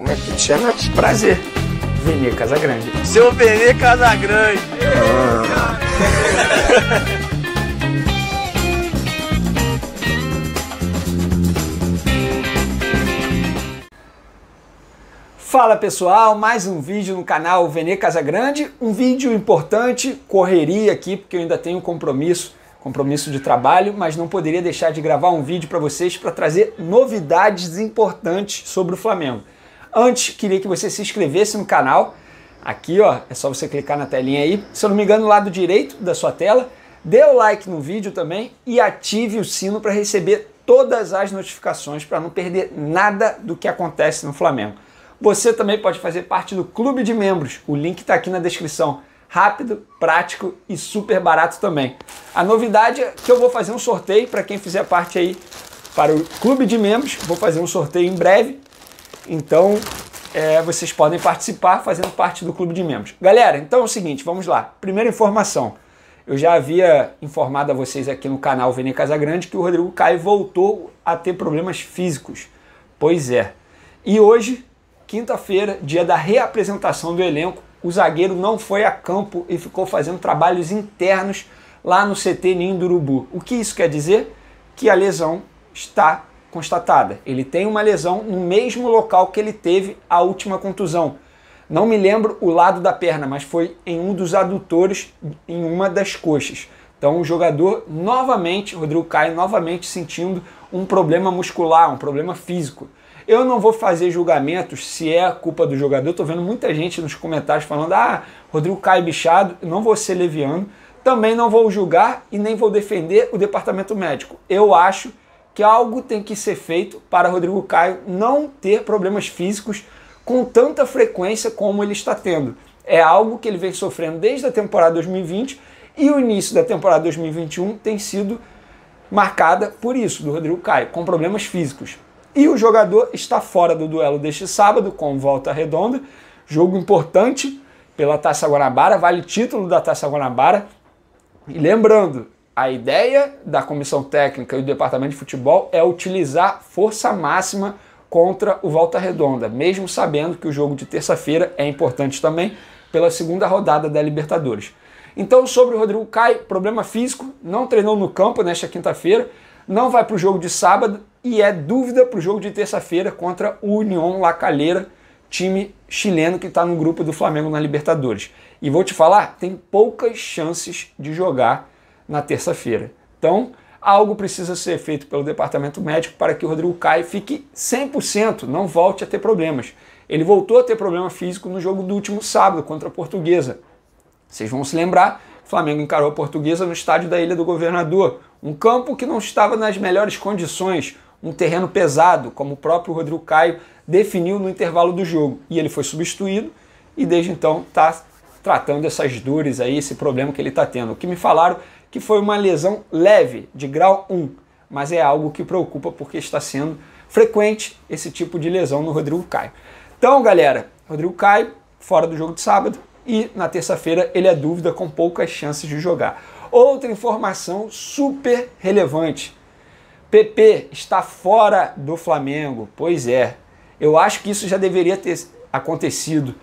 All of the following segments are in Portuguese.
Como é que te chama? Prazer. Venê Casagrande. Seu Venê Casagrande. Fala pessoal, mais um vídeo no canal Venê Casagrande, um vídeo importante, correria aqui porque eu ainda tenho compromisso, compromisso de trabalho, mas não poderia deixar de gravar um vídeo para vocês para trazer novidades importantes sobre o Flamengo. Antes, queria que você se inscrevesse no canal. Aqui, ó, é só você clicar na telinha aí. Se eu não me engano, no lado direito da sua tela. Dê o like no vídeo também e ative o sino para receber todas as notificações para não perder nada do que acontece no Flamengo. Você também pode fazer parte do clube de membros. O link está aqui na descrição. Rápido, prático e super barato também. A novidade é que eu vou fazer um sorteio para quem fizer parte aí para o clube de membros. Vou fazer um sorteio em breve então, é, vocês podem participar fazendo parte do clube de membros. Galera, então é o seguinte, vamos lá. Primeira informação. Eu já havia informado a vocês aqui no canal Vene Casagrande que o Rodrigo Caio voltou a ter problemas físicos. Pois é. E hoje, quinta-feira, dia da reapresentação do elenco, o zagueiro não foi a campo e ficou fazendo trabalhos internos lá no CT Ninho do Urubu. O que isso quer dizer? Que a lesão está constatada. Ele tem uma lesão no mesmo local que ele teve a última contusão. Não me lembro o lado da perna, mas foi em um dos adutores, em uma das coxas. Então o jogador novamente, Rodrigo Caio, novamente sentindo um problema muscular, um problema físico. Eu não vou fazer julgamentos se é a culpa do jogador. Estou vendo muita gente nos comentários falando: ah, Rodrigo Caio é bichado, não vou ser leviano. Também não vou julgar e nem vou defender o departamento médico. Eu acho que algo tem que ser feito para Rodrigo Caio não ter problemas físicos com tanta frequência como ele está tendo. É algo que ele vem sofrendo desde a temporada 2020 e o início da temporada 2021 tem sido marcada por isso, do Rodrigo Caio, com problemas físicos. E o jogador está fora do duelo deste sábado com volta redonda, jogo importante pela Taça Guanabara, vale título da Taça Guanabara. E lembrando, a ideia da comissão técnica e do departamento de futebol é utilizar força máxima contra o Volta Redonda, mesmo sabendo que o jogo de terça-feira é importante também pela segunda rodada da Libertadores. Então, sobre o Rodrigo Caio, problema físico, não treinou no campo nesta quinta-feira, não vai para o jogo de sábado e é dúvida para o jogo de terça-feira contra o União La Calera, time chileno que está no grupo do Flamengo na Libertadores. E vou te falar, tem poucas chances de jogar na terça-feira. Então, algo precisa ser feito pelo departamento médico para que o Rodrigo Caio fique 100%, não volte a ter problemas. Ele voltou a ter problema físico no jogo do último sábado contra a Portuguesa. Vocês vão se lembrar, o Flamengo encarou a Portuguesa no estádio da Ilha do Governador, um campo que não estava nas melhores condições, um terreno pesado, como o próprio Rodrigo Caio definiu no intervalo do jogo. E ele foi substituído e desde então está tratando essas dores aí, esse problema que ele está tendo. O que me falaram que foi uma lesão leve, de grau 1, mas é algo que preocupa porque está sendo frequente esse tipo de lesão no Rodrigo Caio. Então, galera, Rodrigo Caio fora do jogo de sábado e na terça-feira ele é dúvida com poucas chances de jogar. Outra informação super relevante. PP está fora do Flamengo. Pois é. Eu acho que isso já deveria ter acontecido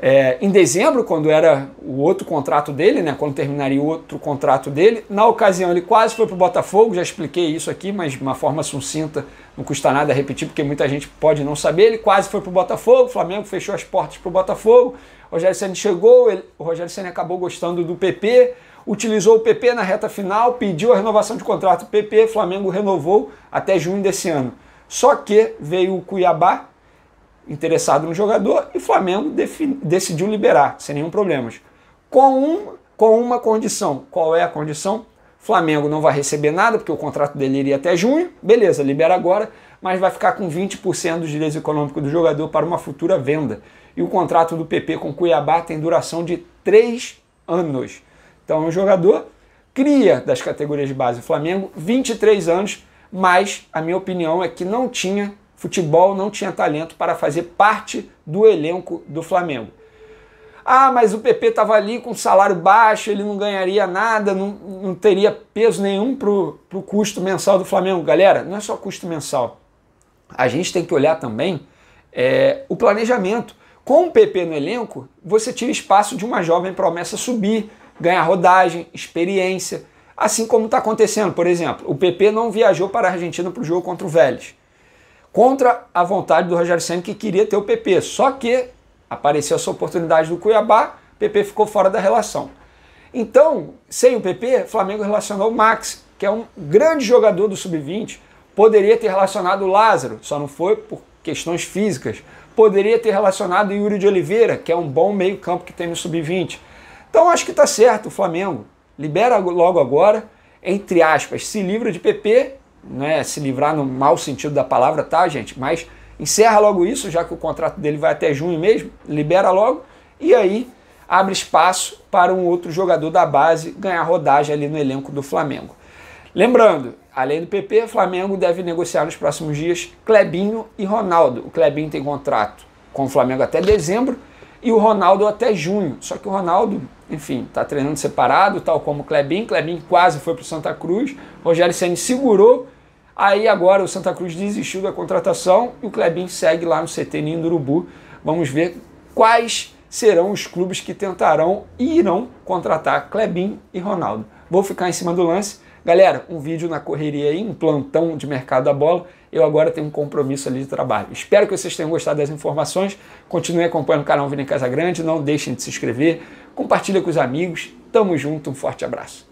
é, em dezembro, quando era o outro contrato dele, né, quando terminaria o outro contrato dele, na ocasião ele quase foi para o Botafogo, já expliquei isso aqui, mas de uma forma sucinta, não custa nada repetir, porque muita gente pode não saber, ele quase foi para o Botafogo, o Flamengo fechou as portas para o Botafogo, o Rogério Senna chegou, ele, o Rogério Senna acabou gostando do PP, utilizou o PP na reta final, pediu a renovação de contrato do PP, Flamengo renovou até junho desse ano. Só que veio o Cuiabá, interessado no jogador e o Flamengo decidiu liberar, sem nenhum problema. Com, um, com uma condição. Qual é a condição? Flamengo não vai receber nada, porque o contrato dele iria até junho. Beleza, libera agora, mas vai ficar com 20% dos direitos econômicos do jogador para uma futura venda. E o contrato do PP com Cuiabá tem duração de 3 anos. Então, o jogador cria das categorias de base do Flamengo, 23 anos, mas a minha opinião é que não tinha futebol não tinha talento para fazer parte do elenco do Flamengo. Ah, mas o PP estava ali com salário baixo, ele não ganharia nada, não, não teria peso nenhum para o custo mensal do Flamengo. Galera, não é só custo mensal. A gente tem que olhar também é, o planejamento. Com o PP no elenco, você tira espaço de uma jovem promessa subir, ganhar rodagem, experiência. Assim como está acontecendo, por exemplo, o PP não viajou para a Argentina para o jogo contra o Vélez contra a vontade do Rogério Senna, que queria ter o PP. Só que apareceu essa oportunidade do Cuiabá, o PP ficou fora da relação. Então, sem o PP, o Flamengo relacionou o Max, que é um grande jogador do Sub-20. Poderia ter relacionado o Lázaro, só não foi por questões físicas. Poderia ter relacionado o Yuri de Oliveira, que é um bom meio-campo que tem no Sub-20. Então, acho que está certo o Flamengo. Libera logo agora, entre aspas, se livra de PP né, se livrar no mau sentido da palavra, tá, gente? Mas encerra logo isso, já que o contrato dele vai até junho mesmo, libera logo, e aí abre espaço para um outro jogador da base ganhar rodagem ali no elenco do Flamengo. Lembrando, além do PP, o Flamengo deve negociar nos próximos dias Clebinho e Ronaldo. O Clebinho tem contrato com o Flamengo até dezembro e o Ronaldo até junho. Só que o Ronaldo, enfim, está treinando separado, tal como o Clebinho. Clebinho quase foi para o Santa Cruz. Rogério Ceni segurou Aí agora o Santa Cruz desistiu da contratação e o Klebin segue lá no CT Ninho do Urubu. Vamos ver quais serão os clubes que tentarão e irão contratar Klebin e Ronaldo. Vou ficar em cima do lance. Galera, um vídeo na correria aí, um plantão de mercado da bola. Eu agora tenho um compromisso ali de trabalho. Espero que vocês tenham gostado das informações. Continue acompanhando o canal Vini Grande, Não deixem de se inscrever. Compartilha com os amigos. Tamo junto. Um forte abraço.